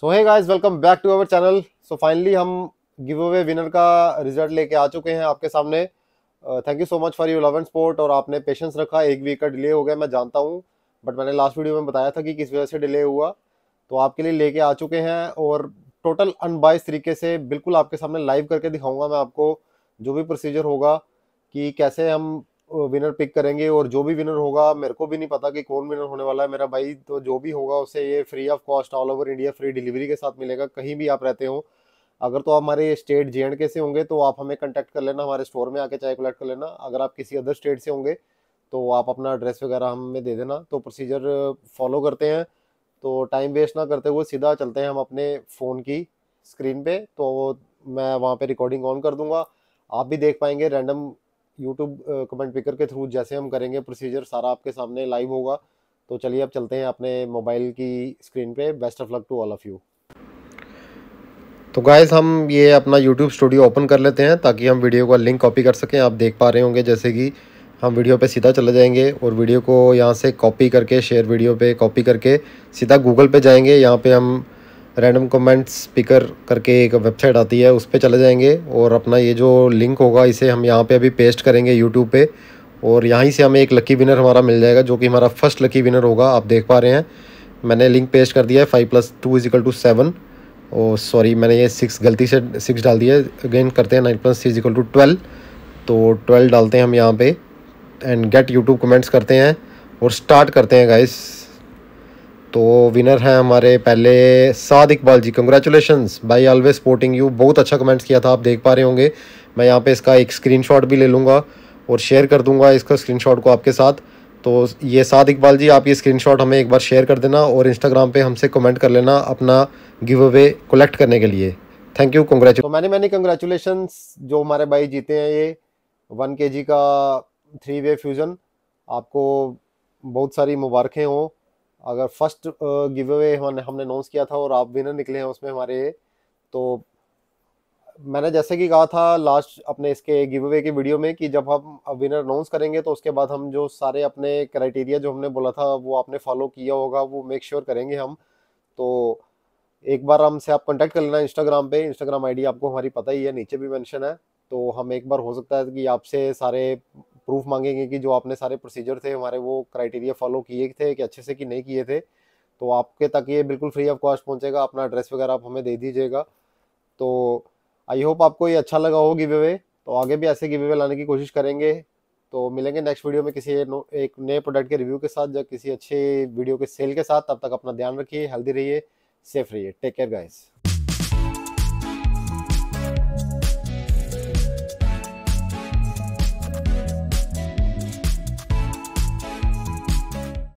सो है guys welcome back to our channel so finally हम give away winner का result लेके आ चुके हैं आपके सामने thank you so much for you love and support और आपने पेशेंस रखा एक वीक का डिले हो गया मैं जानता हूँ बट मैंने लास्ट वीडियो में बताया था कि किस वजह से डिले हुआ तो आपके लिए लेके आ चुके हैं और टोटल अनबाइस तरीके से बिल्कुल आपके सामने लाइव करके दिखाऊंगा मैं आपको जो भी प्रोसीजर होगा कि कैसे हम विनर पिक करेंगे और जो भी विनर होगा मेरे को भी नहीं पता कि कौन विनर होने वाला है मेरा भाई तो जो भी होगा उसे ये free of cost all over India free delivery के साथ मिलेगा कहीं भी आप रहते हो अगर तो आप हमारे स्टेट जे एंड के से होंगे तो आप हमें कॉन्टैक्ट कर लेना हमारे स्टोर में आके चाय कलेक्ट कर लेना अगर आप किसी अदर स्टेट से होंगे तो आप अपना एड्रेस वगैरह हमें दे देना तो प्रोसीजर फॉलो करते हैं तो टाइम वेस्ट ना करते हुए सीधा चलते हैं हम अपने फ़ोन की स्क्रीन पे तो मैं वहाँ पे रिकॉर्डिंग ऑन कर दूंगा आप भी देख पाएंगे रैंडम यूट्यूब कमेंट पिकर के थ्रू जैसे हम करेंगे प्रोसीजर सारा आपके सामने लाइव होगा तो चलिए अब चलते हैं अपने मोबाइल की स्क्रीन पे best of luck to all of you तो गाइस हम ये अपना यूट्यूब स्टूडियो ओपन कर लेते हैं ताकि हम वीडियो का लिंक कॉपी कर सकें आप देख पा रहे होंगे जैसे कि हम वीडियो पे सीधा चले जाएंगे और वीडियो को यहाँ से कॉपी करके शेयर वीडियो पे कॉपी करके सीधा गूगल पे जाएंगे यहाँ पे हम रैंडम कमेंट स्पीकर करके एक वेबसाइट आती है उस पर चले जाएंगे और अपना ये जो लिंक होगा इसे हम यहाँ पे अभी पेस्ट करेंगे यूट्यूब पे और यहीं से हमें एक लकी विनर हमारा मिल जाएगा जो कि हमारा फर्स्ट लकी विनर होगा आप देख पा रहे हैं मैंने लिंक पेस्ट कर दिया है five plus two equal to seven और सॉरी मैंने ये सिक्स गलती से सिक्स डाल दिया है अगेन करते हैं nine plus equal to twelve तो ट्वेल्व डालते हैं हम यहाँ पर एंड गेट यूट्यूब कमेंट्स करते हैं और स्टार्ट करते हैं गाइस तो विनर हैं हमारे पहले Saad Iqbal ji congratulation by always supporting you बहुत अच्छा कमेंट्स किया था आप देख पा रहे होंगे मैं यहाँ पे इसका एक स्क्रीनशॉट भी ले लूँगा और शेयर कर दूँगा इसका स्क्रीनशॉट को आपके साथ तो ये साद इकबाल जी आप ये स्क्रीनशॉट हमें एक बार शेयर कर देना और इंस्टाग्राम पे हमसे कमेंट कर लेना अपना गिव अवे कलेक्ट करने के लिए थैंक यू कंग्रेचुले तो मैंने मैंने कंग्रेचुलेशन जो हमारे भाई जीते हैं ये वन के का थ्री वे फ्यूज़न आपको बहुत सारी मुबारकें हों अगर फर्स्ट गिव अवे हमने हमने अनाउंस किया था और आप विनर निकले हैं उसमें हमारे तो मैंने जैसे कि कहा था लास्ट अपने इसके गिव अवे के वीडियो में कि जब हम विनर अनाउंस करेंगे तो उसके बाद हम जो सारे अपने क्राइटेरिया जो हमने बोला था वो आपने फॉलो किया होगा वो मेक श्योर sure करेंगे हम तो एक बार हमसे आप कॉन्टेक्ट कर लेना इंस्टाग्राम पे इंस्टाग्राम आईडी आपको हमारी पता ही है नीचे भी मैंशन है तो हम एक बार हो सकता है कि आपसे सारे प्रूफ मांगेंगे कि जो आपने सारे प्रोसीजर थे हमारे वो क्राइटेरिया फॉलो किए थे कि अच्छे से कि नहीं किए थे तो आपके तक ये बिल्कुल फ्री ऑफ कॉस्ट पहुँचेगा अपना एड्रेस वगैरह आप हमें दे दीजिएगा तो आई होप आपको ये अच्छा लगा हो गिव अवे तो आगे भी ऐसे गिव अवे लाने की कोशिश करेंगे तो मिलेंगे नेक्स्ट वीडियो में किसी एक नए प्रोडक्ट के रिव्यू के साथ या किसी अच्छे वीडियो के सेल के साथ तब तक अपना ध्यान रखिए हेल्दी रहिए सेफ रहिए टेक केयर गाइज़